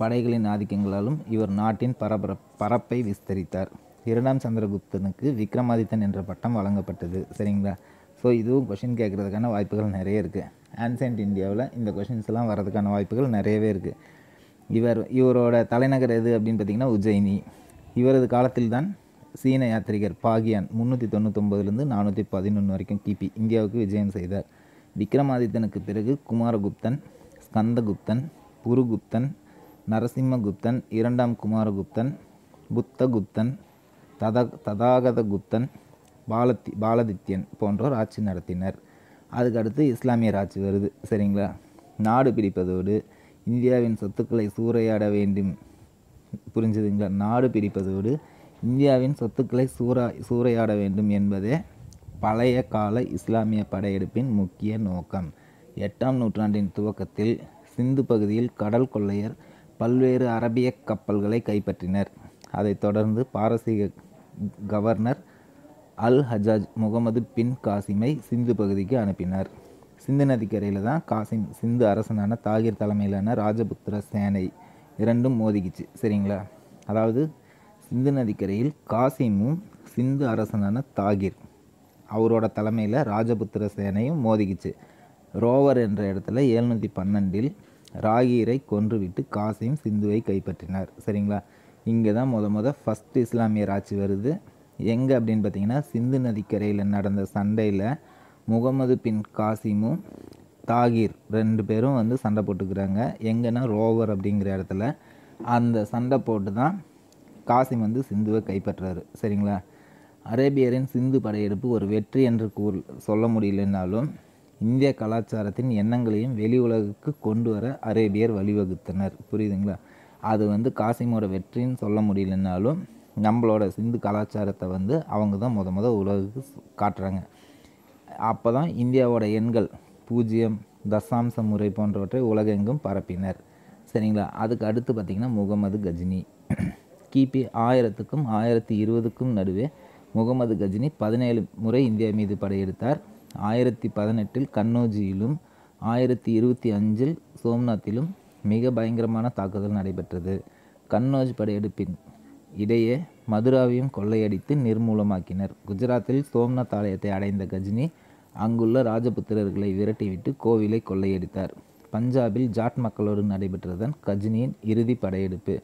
Speaker 1: படைகளின் ஆதிக்கங்களாலும் இவர் நாட்டின் பரபர பரப்பை விஸ்தரித்தார் இரண்டாம் சந்திரகுப்தனுக்கு விக்ரமாதித்தன் என்ற பட்டம் வழங்கப்பட்டது சரிங்களா ஸோ இதுவும் கொஷின் கேட்குறதுக்கான வாய்ப்புகள் நிறைய இருக்குது ஆன்சன்ட் இந்தியாவில் இந்த கொஷின்ஸ்லாம் வரதுக்கான வாய்ப்புகள் நிறையவே இருக்குது இவர் இவரோட தலைநகர் எது அப்படின்னு பார்த்திங்கன்னா உஜ்ஜயினி இவரது காலத்தில் தான் சீன யாத்ரிகர் பாகியான் முந்நூற்றி தொண்ணூத்தொம்பதுலேருந்து நானூற்றி பதினொன்று வரைக்கும் கிபி இந்தியாவுக்கு விஜயம் செய்தார் விக்ரமாதித்தனுக்கு பிறகு குமாரகுப்தன் ஸ்கந்தகுப்தன் புருகுப்தன் நரசிம்மகுப்தன் இரண்டாம் குமாரகுப்தன் புத்தகுப்தன் தத ததாகதகுப்தன் பாலத்தி பாலதித்யன் போன்றோர் ஆட்சி நடத்தினர் அதுக்கடுத்து இஸ்லாமியர் ஆட்சி வருது சரிங்களா நாடு பிடிப்பதோடு இந்தியாவின் சொத்துக்களை சூறையாட வேண்டும் புரிஞ்சுதுங்களா நாடு பிடிப்பதோடு இந்தியாவின் சொத்துக்களை சூறா சூறையாட வேண்டும் என்பதே பழைய கால இஸ்லாமிய படையெடுப்பின் முக்கிய நோக்கம் எட்டாம் நூற்றாண்டின் துவக்கத்தில் சிந்து பகுதியில் கடல் கொள்ளையர் பல்வேறு அரபிய கப்பல்களை கைப்பற்றினர் அதைத் தொடர்ந்து பாரசீக governor Al Hajjaj Muhammad bin காசிமை சிந்து பகுதிக்கு அனுப்பினார் சிந்து நதிக்கரையில் தான் காசிம் சிந்து அரசனான தாகிர் தலைமையிலான ராஜபுத்திர சேனை இரண்டும் மோதிக்கிச்சு சரிங்களா அதாவது சிந்து நதிக்கரையில் காசிமும் சிந்து அரசனான தாகிர் அவரோட தலைமையில் ராஜபுத்திர சேனையும் மோதிக்கிச்சு ரோவர் என்ற இடத்துல எழுநூற்றி பன்னெண்டில் ராகீரை கொன்றுவிட்டு காசிம் சிந்துவை கைப்பற்றினார் சரிங்களா இங்கே தான் முத முத ஃபஸ்ட் இஸ்லாமியர் ஆட்சி வருது எங்கே அப்படின்னு பார்த்தீங்கன்னா சிந்து நதிக்கரையில் நடந்த சண்டையில் முகமது பின் காசிமும் தாகிர் ரெண்டு பேரும் வந்து சண்டை போட்டுக்கிறாங்க எங்கன்னா ரோவர் அப்படிங்கிற இடத்துல அந்த சண்டை போட்டு தான் காசிம் வந்து சிந்துவை கைப்பற்றுறாரு சரிங்களா அரேபியரின் சிந்து படையெடுப்பு ஒரு வெற்றி என்று கூற் சொல்ல முடியலன்னாலும் இந்திய கலாச்சாரத்தின் எண்ணங்களையும் வெளி உலகுக்கு கொண்டு வர அரேபியர் வழிவகுத்தனர் புரியுதுங்களா அது வந்து காசிமோட வெற்றின்னு சொல்ல முடியலன்னாலும் நம்மளோட சிந்து கலாச்சாரத்தை வந்து அவங்க தான் முத முத உலகுக்கு காட்டுறாங்க அப்போ தான் இந்தியாவோட எண்கள் பூஜ்ஜியம் தசாம்ச முறை போன்றவற்றை உலகெங்கும் பரப்பினர் சரிங்களா அதுக்கு அடுத்து பார்த்திங்கன்னா முகமது கஜினி கிபி ஆயிரத்துக்கும் ஆயிரத்தி இருபதுக்கும் நடுவே முகமது கஜினி பதினேழு முறை இந்தியா மீது படையெடுத்தார் ஆயிரத்தி பதினெட்டில் கன்னோஜியிலும் ஆயிரத்தி இருபத்தி அஞ்சில் சோம்நாத்திலும் மிக பயங்கரமான தாக்குதல் நடைபெற்றது கன்னோஜ் படையெடுப்பின் இடையே மதுராவையும் கொள்ளையடித்து நிர்மூலமாக்கினர் குஜராத்தில் சோம்நாத் ஆலயத்தை அடைந்த கஜினி அங்குள்ள ராஜபுத்திரர்களை விரட்டிவிட்டு கோவிலை கொள்ளையடித்தார் பஞ்சாபில் ஜாட் மக்களோடு நடைபெற்றதுதான் கஜினியின் இறுதி படையெடுப்பு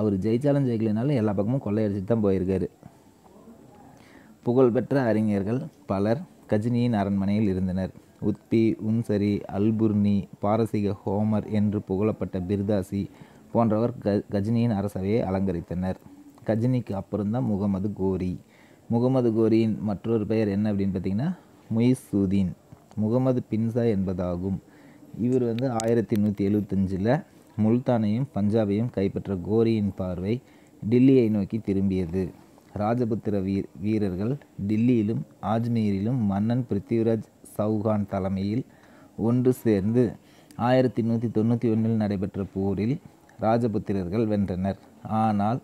Speaker 1: அவர் ஜெயிச்சாலும் ஜெயிக்கலைனாலும் எல்லா பக்கமும் கொள்ளையடிச்சிட்டு தான் போயிருக்காரு புகழ்பெற்ற அறிஞர்கள் பலர் கஜினியின் அரண்மனையில் இருந்தனர் உத்பி உன்சரி அல்புர்னி பாரசீக ஹோமர் என்று புகழப்பட்ட பிர்தாசி போன்றவர் க கஜினியின் அரசவையை அலங்கரித்தனர் கஜினிக்கு அப்புறம்தான் முகமது கோரி முகமது கோரியின் மற்றொரு பெயர் என்ன அப்படின்னு பார்த்தீங்கன்னா முயிசூதீன் முகமது பின்சா என்பதாகும் இவர் வந்து ஆயிரத்தி நூற்றி எழுபத்தஞ்சில் முல்தானையும் பஞ்சாபையும் கைப்பற்ற கோரியின் பார்வை டில்லியை நோக்கி திரும்பியது ராஜபுத்திர வீர் வீரர்கள் டில்லியிலும் ஆஜ்மீரிலும் மன்னன் பிருத்திவிராஜ் சௌகான் தலைமையில் ஒன்று சேர்ந்து ஆயிரத்தி நூற்றி தொண்ணூற்றி ஒன்றில் நடைபெற்ற போரில் ராஜபுத்திரர்கள் வென்றனர் ஆனால்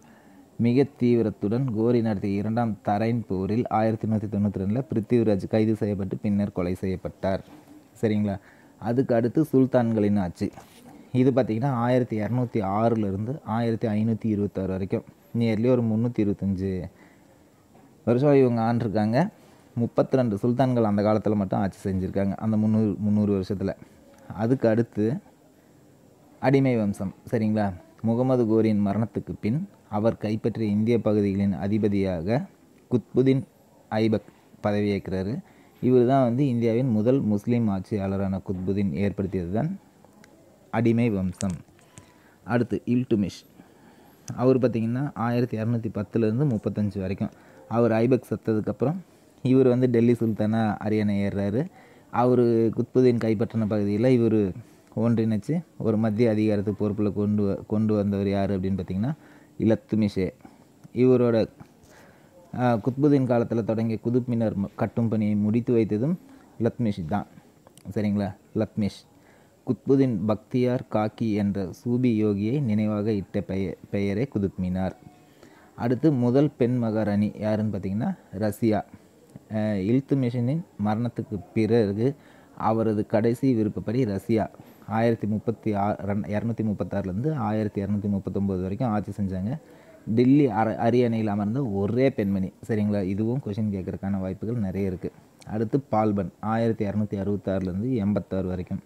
Speaker 1: மிக தீவிரத்துடன் கோரி நடத்திய இரண்டாம் தரைன் போரில் ஆயிரத்தி நூற்றி தொண்ணூற்றி ரெண்டில் பிருத்திவிராஜ் கைது செய்யப்பட்டு பின்னர் கொலை செய்யப்பட்டார் சரிங்களா அதுக்கு அடுத்து சுல்தான்களின் ஆட்சி இது பார்த்திங்கன்னா ஆயிரத்தி இரநூத்தி ஆறுலேருந்து ஆயிரத்தி ஐநூற்றி இருபத்தாறு வரைக்கும் நியர்லி ஒரு முந்நூற்றி இருபத்தஞ்சி வருஷம் இவங்க ஆண்டிருக்காங்க முப்பத்தி ரெண்டு சுல்தான்கள் அந்த காலத்தில் மட்டும் ஆட்சி செஞ்சுருக்காங்க அந்த முந்நூறு முந்நூறு வருஷத்தில் அதுக்கு அடுத்து அடிமை வம்சம் சரிங்களா முகமது கோரியின் மரணத்துக்கு பின் அவர் கைப்பற்றிய இந்திய பகுதிகளின் அதிபதியாக குத்புதீன் ஐபக் பதவியேற்கிறாரு இவர் தான் வந்து இந்தியாவின் முதல் முஸ்லீம் ஆட்சியாளரான குத்புதீன் ஏற்படுத்தியது தான் அடிமை வம்சம் அடுத்து இல்டுமிஷ் அவர் பார்த்திங்கன்னா ஆயிரத்தி இரநூத்தி பத்துலேருந்து முப்பத்தஞ்சு வரைக்கும் அவர் ஐபக் சத்ததுக்கப்புறம் இவர் வந்து டெல்லி சுல்தானாக அரியணை ஏறுறாரு அவர் குத்புதீன் கைப்பற்றின பகுதியில் இவர் ஒன்றிணைச்சு ஒரு மத்திய அதிகாரத்துக்கு பொறுப்பில் கொண்டு கொண்டு வந்தவர் யார் அப்படின்னு பார்த்திங்கன்னா இலத்துமிஷே இவரோட குத்புதீன் காலத்தில் தொடங்கிய குதுப் மினர் கட்டும் பணியை முடித்து வைத்ததும் லத்மிஷ் தான் சரிங்களா லத்மிஷ் குத்புதீன் பக்தியார் காக்கி என்ற சூபி யோகியை நினைவாக இட்ட பெயர் பெயரை குதுக்மினார் அடுத்து முதல் பெண் மகாராணி யாருன்னு பார்த்திங்கன்னா ரஷ்யா இல்துமிஷனின் மரணத்துக்கு பிறகு அவரது கடைசி விருப்பப்படி ரஷ்யா ஆயிரத்தி முப்பத்தி ஆ இரநூத்தி முப்பத்தாறுலேருந்து ஆயிரத்தி இரநூத்தி முப்பத்தொம்போது வரைக்கும் ஆட்சி செஞ்சாங்க டெல்லி அர அரியணையில் அமர்ந்த ஒரே பெண்மணி சரிங்களா இதுவும் கொஷின் கேட்குறதுக்கான வாய்ப்புகள் நிறைய இருக்குது அடுத்து பால்பன் ஆயிரத்தி இரநூத்தி அறுபத்தாறுலேருந்து எண்பத்தாறு வரைக்கும்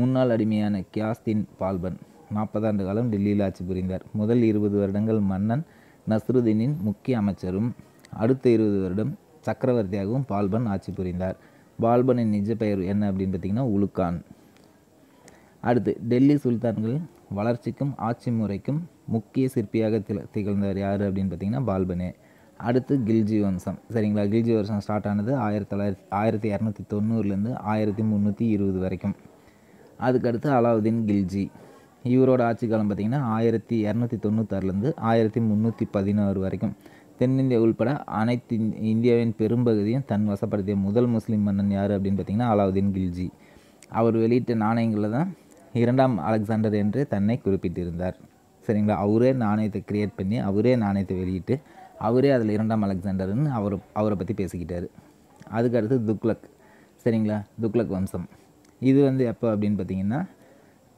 Speaker 1: முன்னாள் அடிமையான கியாஸ்தின் பால்பன் நாற்பதாண்டு காலம் டெல்லியில் ஆட்சி புரிந்தார் முதல் இருபது வருடங்கள் மன்னன் நஸ்ருதீனின் முக்கிய அமைச்சரும் அடுத்த இருபது வருடம் சக்கரவர்த்தியாகவும் பால்பன் ஆட்சி புரிந்தார் பால்பனின் நிஜ பெயர் என்ன அப்படின்னு பார்த்திங்கன்னா உலுக்கான் அடுத்து டெல்லி சுல்தான்கள் வளர்ச்சிக்கும் ஆட்சி முறைக்கும் முக்கிய சிற்பியாக திகழ்ந்தவர் யார் அப்படின்னு பார்த்திங்கன்னா பால்பனே அடுத்து கில்ஜி வம்சம் சரிங்களா கில்ஜி வம்சம் ஸ்டார்ட் ஆனது ஆயிரத்தி தொள்ளாயிரத்தி ஆயிரத்தி இரநூத்தி தொண்ணூறுலேருந்து ஆயிரத்தி முந்நூற்றி இருபது வரைக்கும் அதுக்கடுத்து அலாவுதீன் கில்ஜி இவரோட ஆட்சி காலம் பார்த்திங்கன்னா ஆயிரத்தி இரநூத்தி தொண்ணூத்தாறுலேருந்து ஆயிரத்தி முந்நூற்றி பதினாறு வரைக்கும் தென்னிந்தியா உள்பட அனைத்து இந்தியாவின் பெரும்பகுதியும் தன் வசப்படுத்திய முதல் முஸ்லீம் மன்னன் யார் அப்படின்னு பார்த்திங்கன்னா அலாவுதீன் கில்ஜி அவர் வெளியிட்ட நாணயங்களில் தான் இரண்டாம் அலெக்சாண்டர் என்று தன்னை குறிப்பிட்டிருந்தார் சரிங்களா அவரே நாணயத்தை கிரியேட் பண்ணி அவரே நாணயத்தை வெளியிட்டு அவரே அதில் இரண்டாம் அலெக்சாண்டர்னு அவர் அவரை பற்றி பேசிக்கிட்டார் அதுக்கடுத்து துக்லக் சரிங்களா துக்லக் வம்சம் இது வந்து எப்போ அப்படின்னு பார்த்தீங்கன்னா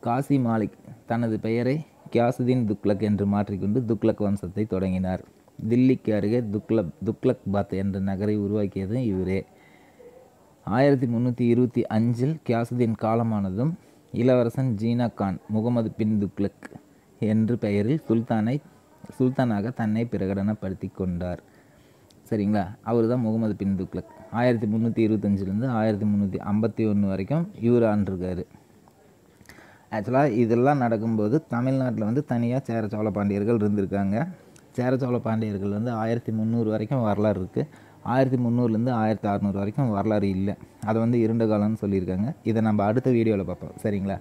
Speaker 1: காசி மாலிக் தனது பெயரை கியாசுதீன் துக்லக் என்று மாற்றிக்கொண்டு துக்லக் வம்சத்தை தொடங்கினார் தில்லிக்கு அருகே துக்லக் துக்லக் பாத் என்ற நகரை உருவாக்கியதும் இவரே ஆயிரத்தி முந்நூற்றி இருபத்தி அஞ்சில் கியாசுதீன் காலமானதும் இளவரசன் ஜீனா கான் முகமது பின் துக்லக் என்ற பெயரில் சுல்தானை சுல்தானாக தன்னை பிரகடனப்படுத்தி கொண்டார் சரிங்களா அவர் தான் முகமது பின் துக்லக் ஆயிரத்தி முந்நூற்றி இருபத்தஞ்சிலேருந்து ஆயிரத்தி முந்நூற்றி ஐம்பத்தி ஒன்று வரைக்கும் இவர் ஆண்டிருக்கார் ஆக்சுவலாக இதெல்லாம் நடக்கும்போது தமிழ்நாட்டில் வந்து தனியாக சேர சோழ பாண்டியர்கள் இருந்திருக்காங்க சேர சோழ பாண்டியர்கள் வந்து ஆயிரத்தி முந்நூறு வரைக்கும் வரலாறு இருக்குது ஆயிரத்தி முந்நூறுலேருந்து ஆயிரத்தி அறநூறு வரைக்கும் வரலாறு இல்லை அதை வந்து இருண்ட காலம்னு சொல்லியிருக்காங்க இதை நம்ம அடுத்த வீடியோவில் பார்ப்போம் சரிங்களா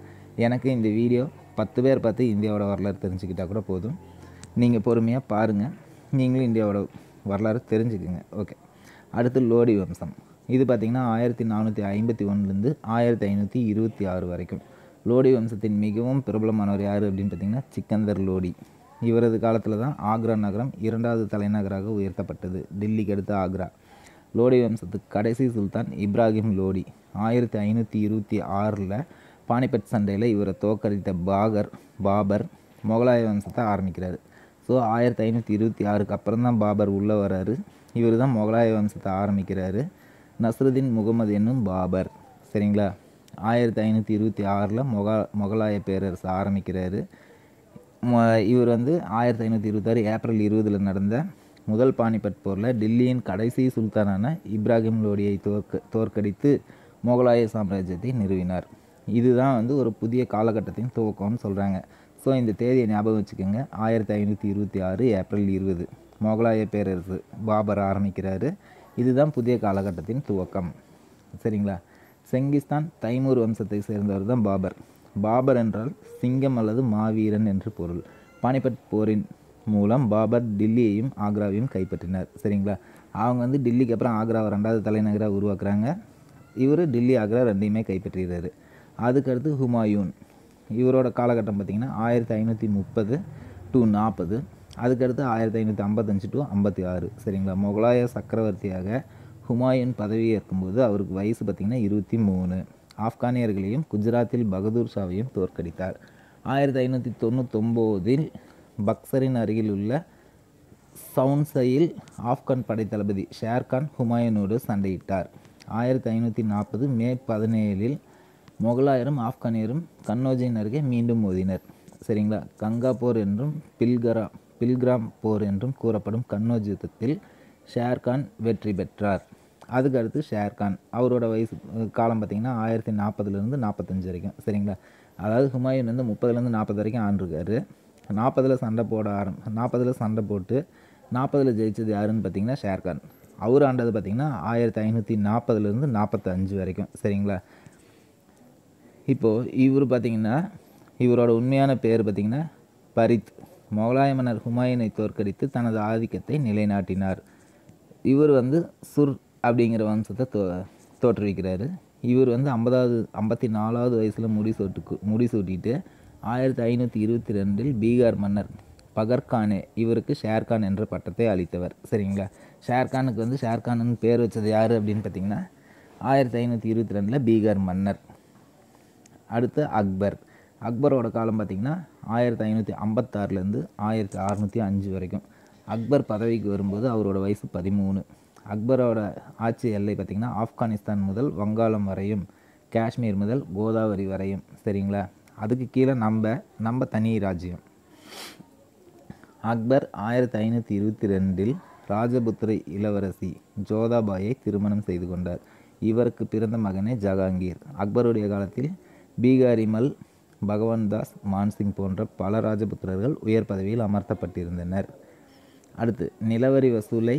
Speaker 1: எனக்கு இந்த வீடியோ பத்து பேர் பார்த்து இந்தியாவோட வரலாறு தெரிஞ்சுக்கிட்டால் கூட போதும் நீங்கள் பொறுமையாக பாருங்கள் நீங்களும் இந்தியாவோட வரலாறு தெரிஞ்சுக்குங்க ஓகே அடுத்து லோடி வம்சம் இது பார்த்திங்கன்னா ஆயிரத்தி நானூற்றி ஐம்பத்தி ஒன்றுலேருந்து ஆயிரத்தி ஐநூற்றி இருபத்தி ஆறு வரைக்கும் லோடி வம்சத்தின் மிகவும் பிரபலமானவர் யார் அப்படின்னு பார்த்திங்கன்னா சிக்கந்தர் லோடி இவரது காலத்தில் தான் ஆக்ரா நகரம் இரண்டாவது தலைநகராக உயர்த்தப்பட்டது டெல்லிக்கு அடுத்த ஆக்ரா லோடி வம்சத்துக்கு கடைசி சுல்தான் இப்ராஹிம் லோடி ஆயிரத்தி ஐநூற்றி இருபத்தி ஆறில் பானிபட் சண்டையில் இவரை தோக்கடித்த பாகர் பாபர் முகலாய வம்சத்தை ஆரம்பிக்கிறார் ஸோ ஆயிரத்தி ஐநூற்றி இருபத்தி ஆறுக்கு அப்புறம் தான் பாபர் உள்ளே வராரு இவர் தான் முகலாய வம்சத்தை ஆரம்பிக்கிறாரு நஸ்ருதீன் முகமது என்னும் பாபர் சரிங்களா ஆயிரத்தி ஐநூற்றி இருபத்தி ஆறில் மொகா முகலாய பேரரசு ஆரம்பிக்கிறாரு இவர் வந்து ஆயிரத்தி ஐநூற்றி இருபத்தாறு ஏப்ரல் இருபதில் நடந்த முதல் பானிபட் போரில் டெல்லியின் கடைசி சுல்தானான இப்ராஹிம் லோடியை தோற்க தோற்கடித்து முகலாய சாம்ராஜ்யத்தை நிறுவினார் இதுதான் வந்து ஒரு புதிய காலகட்டத்தின் துவக்கம்னு சொல்கிறாங்க ஸோ இந்த தேதியை ஞாபகம் வச்சுக்கோங்க ஆயிரத்தி ஐநூற்றி இருபத்தி ஆறு ஏப்ரல் இருபது மொகலாய பேரரசு பாபர் ஆரம்பிக்கிறாரு இதுதான் புதிய காலகட்டத்தின் துவக்கம் சரிங்களா செங்கிஸ்தான் தைமூர் வம்சத்தை சேர்ந்தவர் தான் பாபர் பாபர் என்றால் சிங்கம் அல்லது மாவீரன் என்று பொருள் பானிபட் போரின் மூலம் பாபர் டில்லியையும் ஆக்ராவையும் கைப்பற்றினார் சரிங்களா அவங்க வந்து டில்லிக்கு அப்புறம் ஆக்ராவை ரெண்டாவது தலைநகராக உருவாக்குறாங்க இவர் டில்லி ஆக்ரா ரெண்டையுமே கைப்பற்றுகிறாரு அதுக்கடுத்து ஹுமாயூன் இவரோட காலகட்டம் பார்த்திங்கன்னா ஆயிரத்தி ஐநூற்றி முப்பது டு நாற்பது அதுக்கடுத்து ஆயிரத்தி ஐநூற்றி ஐம்பத்தஞ்சு டு ஐம்பத்தி ஆறு சரிங்களா முகலாய சக்கரவர்த்தியாக ஹுமாயூன் பதவி ஏற்கும்போது அவருக்கு வயசு பார்த்திங்கன்னா இருபத்தி மூணு ஆப்கானியர்களையும் குஜராத்தில் பகதூர் ஷாவையும் தோற்கடித்தார் ஆயிரத்தி ஐநூற்றி தொண்ணூத்தொம்போதில் பக்சரின் அருகில் உள்ள சவுன்சையில் ஆப்கான் படை தளபதி ஷேர்கான் ஹுமாயூனோடு சண்டையிட்டார் ஆயிரத்தி ஐநூற்றி நாற்பது மே பதினேழில் முகலாயரும் ஆப்கானியரும் கன்னோஜின் அருகே மீண்டும் மோதினர் சரிங்களா கங்காபூர் என்றும் பில்கரா பில்கிராம் போர் என்றும் கூறப்படும் கன்னோஜ் யுத்தத்தில் ஷேர்கான் வெற்றி பெற்றார் அதுக்கடுத்து ஷேர்கான் அவரோட வயசு காலம் பார்த்திங்கன்னா ஆயிரத்தி நாற்பதுலேருந்து நாற்பத்தஞ்சு வரைக்கும் சரிங்களா அதாவது ஹுமாயூன் வந்து முப்பதுலேருந்து நாற்பது வரைக்கும் ஆண்டிருக்கார் நாற்பதில் சண்டை போட ஆரம் நாற்பதில் சண்டை போட்டு நாற்பதில் ஜெயித்தது யாருன்னு பார்த்தீங்கன்னா ஷேர்கான் அவர் ஆண்டது பார்த்திங்கன்னா ஆயிரத்தி ஐநூற்றி நாற்பதுலேருந்து நாற்பத்தஞ்சு வரைக்கும் சரிங்களா இப்போது இவர் பார்த்திங்கன்னா இவரோட உண்மையான பேர் பார்த்திங்கன்னா பரித் மௌலாய மன்னர் ஹுமாயூனை தோற்கடித்து தனது ஆதிக்கத்தை நிலைநாட்டினார் இவர் வந்து சுர் அப்படிங்கிற வம்சத்தை தோ தோற்றுவிக்கிறாரு இவர் வந்து ஐம்பதாவது ஐம்பத்தி நாலாவது வயசில் முடிசூட்டுக்கு முடிசூட்டிட்டு ஆயிரத்தி ஐநூற்றி இருபத்தி ரெண்டில் பீகார் மன்னர் பகர்கானே இவருக்கு ஷேர்கான் என்ற பட்டத்தை அளித்தவர் சரிங்களா ஷேர்கானுக்கு வந்து ஷேர்கான்னு பேர் வச்சது யார் அப்படின்னு பார்த்திங்கன்னா ஆயிரத்தி ஐநூற்றி இருபத்தி ரெண்டில் பீகார் மன்னர் அடுத்து அக்பர் அக்பரோட காலம் பார்த்திங்கன்னா ஆயிரத்தி ஐநூற்றி ஐம்பத்தாறுலேருந்து ஆயிரத்தி அறநூற்றி அஞ்சு வரைக்கும் அக்பர் பதவிக்கு வரும்போது அவரோட வயசு பதிமூணு அக்பரோட ஆட்சி எல்லை பார்த்திங்கன்னா ஆப்கானிஸ்தான் முதல் வங்காளம் வரையும் காஷ்மீர் முதல் கோதாவரி வரையும் சரிங்களா அதுக்கு கீழே நம்ம நம்ம தனி ராஜ்யம் அக்பர் ஆயிரத்தி ஐநூற்றி இருபத்தி ரெண்டில் ராஜபுத்திரை இளவரசி ஜோதாபாயை திருமணம் செய்து கொண்டார் இவருக்கு பிறந்த மகனே ஜஹாங்கீர் அக்பருடைய காலத்தில் பீகாரிமல் பகவான் தாஸ் மான்சிங் போன்ற பல ராஜபுத்திரர்கள் உயர் பதவியில் அமர்த்தப்பட்டிருந்தனர் அடுத்து நிலவரி வசூலை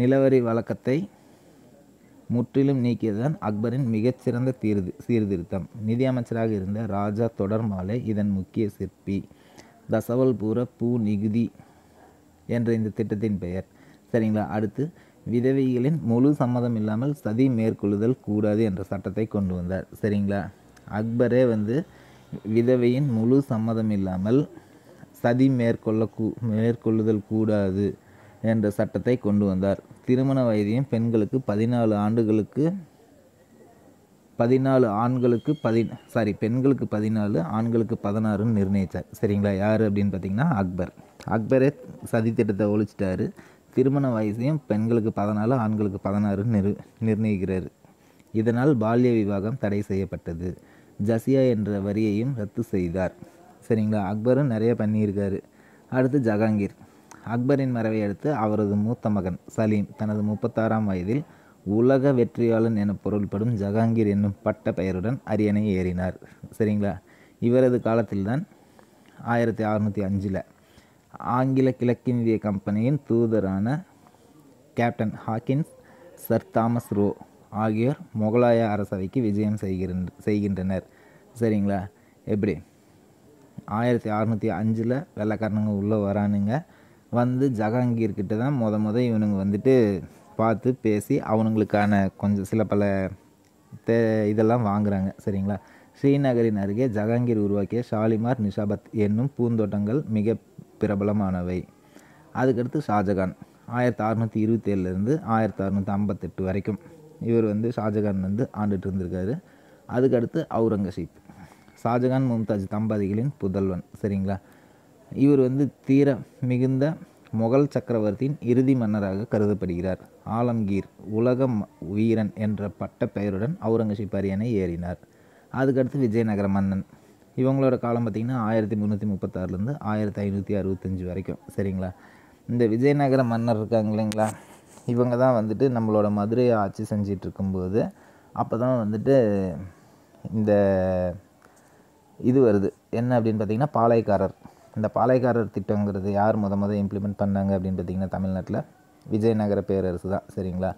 Speaker 1: நிலவரி வழக்கத்தை முற்றிலும் நீக்கியதுதான் அக்பரின் மிகச்சிறந்த தீர்தி சீர்திருத்தம் நிதியமைச்சராக இருந்த ராஜா தொடர்மாலை இதன் முக்கிய சிற்பி தசவல்பூர பூ நிகுதி என்ற இந்த திட்டத்தின் பெயர் சரிங்களா அடுத்து விதவைகளின் முழு சம்மதம் இல்லாமல் சதி மேற்கொள்ளுதல் கூடாது என்ற சட்டத்தை கொண்டு வந்தார் சரிங்களா அக்பரே வந்து விதவையின் முழு சம்மதம் இல்லாமல் சதி மேற்கொள்ள கூ மேற்கொள்ளுதல் கூடாது என்ற சட்டத்தை கொண்டு வந்தார் திருமண வயதையும் பெண்களுக்கு பதினாலு ஆண்டுகளுக்கு பதினாலு ஆண்களுக்கு பதி சாரி பெண்களுக்கு பதினாலு ஆண்களுக்கு பதினாறுன்னு நிர்ணயித்தார் சரிங்களா யார் அப்படின்னு பார்த்தீங்கன்னா அக்பர் அக்பரே சதி திட்டத்தை ஒழிச்சிட்டாரு திருமண வயசையும் பெண்களுக்கு பதினாலு ஆண்களுக்கு பதினாறுன்னு நிர் நிர்ணயிக்கிறார் இதனால் பால்ய விவாகம் தடை செய்யப்பட்டது ஜசியா என்ற வரியையும் ரத்து செய்தார் சரிங்களா அக்பரும் நிறைய பண்ணியிருக்காரு அடுத்து ஜஹாங்கீர் அக்பரின் மறைவை அடுத்து அவரது மூத்த மகன் சலீம் தனது முப்பத்தாறாம் வயதில் உலக வெற்றியாளன் என பொருள்படும் ஜஹாங்கீர் என்னும் பட்ட பெயருடன் அரியணை ஏறினார் சரிங்களா இவரது காலத்தில்தான் ஆயிரத்தி அறநூற்றி அஞ்சில் ஆங்கில கிழக்கிந்திய கம்பெனியின் தூதரான captain Hawkins sir Thomas Roe ஆகியோர் முகலாய அரசவைக்கு விஜயம் செய்கின்ற செய்கின்றனர் சரிங்களா எப்படி ஆயிரத்தி அறநூற்றி அஞ்சில் வெள்ளைக்காரனுங்க உள்ளே வரானுங்க வந்து ஜஹாங்கீர்கிட்ட தான் முத முத இவனுங்க வந்துட்டு பார்த்து பேசி அவனுங்களுக்கான கொஞ்சம் சில பல தே இதெல்லாம் வாங்குகிறாங்க சரிங்களா ஸ்ரீநகரின் அருகே ஜஹாங்கீர் உருவாக்கிய ஷாலிமார் நிஷாபத் என்னும் பூந்தோட்டங்கள் மிக பிரபலமானவை அதுக்கடுத்து ஷாஜகான் ஆயிரத்தி அறநூற்றி இருபத்தேழுலேருந்து ஆயிரத்தி அறநூற்றி ஐம்பத்தெட்டு வரைக்கும் இவர் வந்து ஷாஜகான் வந்து ஆண்டுட்டு இருந்திருக்காரு அதுக்கடுத்து அவுரங்கசீப் ஷாஜகான் மும்தாஜ் தம்பதிகளின் புதல்வன் சரிங்களா இவர் வந்து தீர மிகுந்த முகல் சக்கரவர்த்தியின் இறுதி மன்னராக கருதப்படுகிறார் ஆலம்கீர் உலக வீரன் என்ற பட்ட பெயருடன் அவுரங்கசீப் அரியணை ஏறினார் அதுக்கடுத்து விஜயநகர மன்னன் இவங்களோட காலம் பார்த்திங்கன்னா ஆயிரத்தி முந்நூற்றி முப்பத்தாறுலேருந்து ஆயிரத்தி ஐநூற்றி அறுபத்தஞ்சி வரைக்கும் சரிங்களா இந்த விஜயநகர மன்னர் இருக்காங்க இல்லைங்களா இவங்க தான் வந்துட்டு நம்மளோட மதுரையை ஆட்சி செஞ்சிகிட்டு இருக்கும்போது அப்போ தான் வந்துட்டு இந்த இது வருது என்ன அப்படின்னு பார்த்திங்கன்னா பாளையக்காரர் இந்த பாளையக்காரர் திட்டங்கிறது யார் முத முத இம்ப்ளிமெண்ட் பண்ணாங்க அப்படின்னு பார்த்திங்கன்னா தமிழ்நாட்டில் விஜயநகர பேரரசு தான் சரிங்களா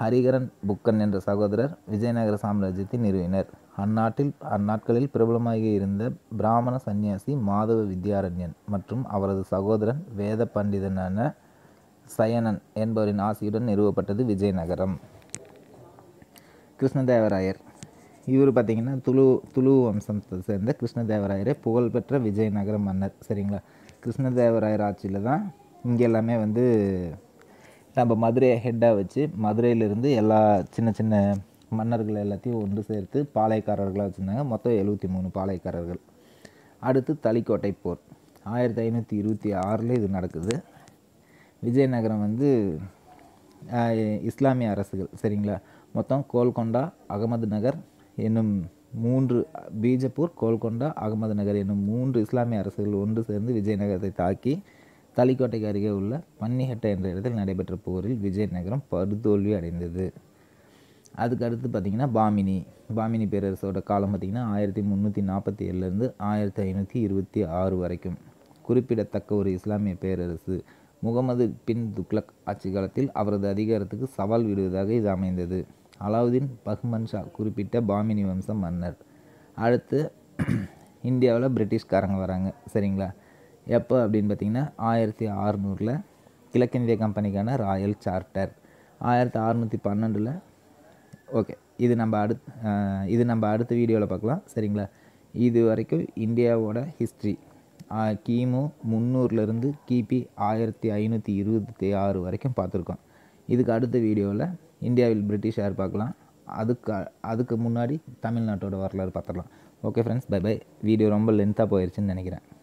Speaker 1: ஹரிகரன் புக்கன் என்ற சகோதரர் விஜயநகர சாம்ராஜ்யத்தின் நிறுவினர் அந்நாட்டில் அந்நாட்களில் பிரபலமாகி இருந்த பிராமண சந்நியாசி மாதவ வித்யாரண்யன் மற்றும் அவரது சகோதரன் வேத பண்டிதனான சயனன் என்பவரின் ஆசையுடன் நிறுவப்பட்டது விஜயநகரம் கிருஷ்ணதேவராயர் இவர் பார்த்திங்கன்னா துளு துளு வம்சத்தை சேர்ந்த கிருஷ்ணதேவராயரே புகழ்பெற்ற விஜயநகர மன்னர் சரிங்களா கிருஷ்ணதேவராயர் ஆட்சியில் தான் இங்கே எல்லாமே வந்து நம்ம மதுரையை ஹெட்டாக வச்சு மதுரையிலேருந்து எல்லா சின்ன சின்ன மன்னர்கள் எல்லாத்தையும் ஒன்று சேர்த்து பாளையக்காரர்களாக வச்சுருந்தாங்க மொத்தம் எழுபத்தி மூணு பாளையக்காரர்கள் அடுத்து தளிக்கோட்டை போர் ஆயிரத்தி ஐநூற்றி இருபத்தி ஆறில் இது நடக்குது விஜயநகரம் வந்து இஸ்லாமிய அரசுகள் சரிங்களா மொத்தம் கோல்கொண்டா அகமது நகர் என்னும் மூன்று பீஜப்பூர் கோல்கொண்டா அகமது நகர் என்னும் மூன்று இஸ்லாமிய அரசுகள் ஒன்று சேர்ந்து விஜயநகரத்தை தாக்கி தலிக்கோட்டைக்கு அருகே உள்ள பன்னிஹட்டை என்ற இடத்தில் நடைபெற்ற போரில் விஜயநகரம் படுதோல்வி அடைந்தது அதுக்கு அடுத்து பார்த்திங்கன்னா பாமினி பாமினி பேரரசோட காலம் பார்த்திங்கன்னா ஆயிரத்தி முந்நூற்றி நாற்பத்தி ஏழுலேருந்து ஆயிரத்தி ஐநூற்றி இருபத்தி ஆறு வரைக்கும் குறிப்பிடத்தக்க ஒரு இஸ்லாமிய பேரரசு முகமது பின் துக்ளக் ஆட்சி காலத்தில் அவரது அதிகாரத்துக்கு சவால் விடுவதாக இது அமைந்தது அலாவுதீன் பஹ்மன்ஷா குறிப்பிட்ட பாமினி வம்ச மன்னர் அடுத்து இந்தியாவில் பிரிட்டிஷ்காரங்க வராங்க சரிங்களா எப்போ அப்படின்னு பார்த்திங்கன்னா ஆயிரத்தி அறுநூறில் கிழக்கிந்திய கம்பெனிக்கான ராயல் சார்ட்டர் ஆயிரத்தி அறுநூற்றி பன்னெண்டில் ஓகே இது நம்ம அடுத் இது நம்ம அடுத்த வீடியோவில் பார்க்கலாம் சரிங்களா இது வரைக்கும் இந்தியாவோட ஹிஸ்ட்ரி கிமு முந்நூறுலேருந்து கிபி ஆயிரத்தி ஐநூற்றி இருபத்தி ஆறு வரைக்கும் பார்த்துருக்கோம் இதுக்கு அடுத்த வீடியோவில் இந்தியாவில் பிரிட்டிஷார் பார்க்கலாம் அதுக்கு அதுக்கு முன்னாடி தமிழ்நாட்டோட வரலாறு பார்த்துடலாம் okay friends bye bye video ரொம்ப லென்த்தாக போயிடுச்சுன்னு நினைக்கிறேன்